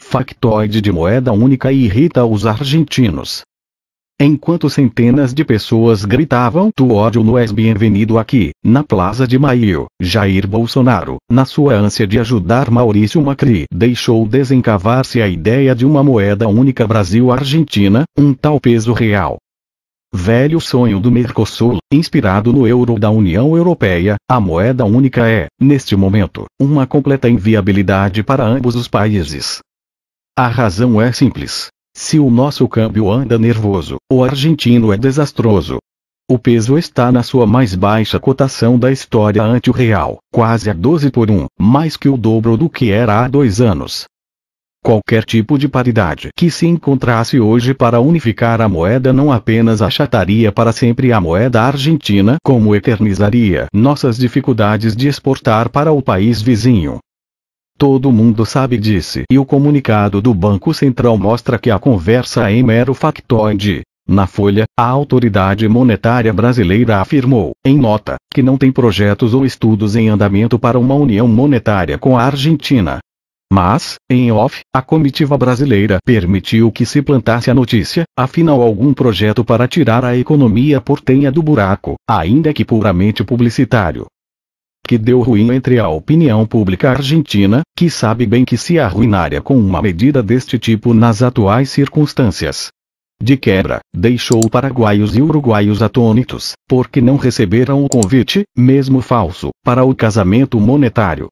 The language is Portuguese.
factoide de moeda única irrita os argentinos. Enquanto centenas de pessoas gritavam Tu ódio no és bem-vindo aqui, na Plaza de Maio, Jair Bolsonaro, na sua ânsia de ajudar Maurício Macri, deixou desencavar-se a ideia de uma moeda única Brasil-Argentina, um tal peso real. Velho sonho do Mercosul, inspirado no euro da União Europeia, a moeda única é, neste momento, uma completa inviabilidade para ambos os países. A razão é simples. Se o nosso câmbio anda nervoso, o argentino é desastroso. O peso está na sua mais baixa cotação da história ante o real, quase a 12 por 1, mais que o dobro do que era há dois anos. Qualquer tipo de paridade que se encontrasse hoje para unificar a moeda não apenas achataria para sempre a moeda argentina, como eternizaria nossas dificuldades de exportar para o país vizinho, Todo mundo sabe disse. E o comunicado do Banco Central mostra que a conversa é mero factoide. Na Folha, a autoridade monetária brasileira afirmou, em nota, que não tem projetos ou estudos em andamento para uma união monetária com a Argentina. Mas, em off, a comitiva brasileira permitiu que se plantasse a notícia, afinal algum projeto para tirar a economia portenha do buraco, ainda que puramente publicitário que deu ruim entre a opinião pública argentina, que sabe bem que se arruinaria com uma medida deste tipo nas atuais circunstâncias. De quebra, deixou paraguaios e uruguaios atônitos, porque não receberam o convite, mesmo falso, para o casamento monetário.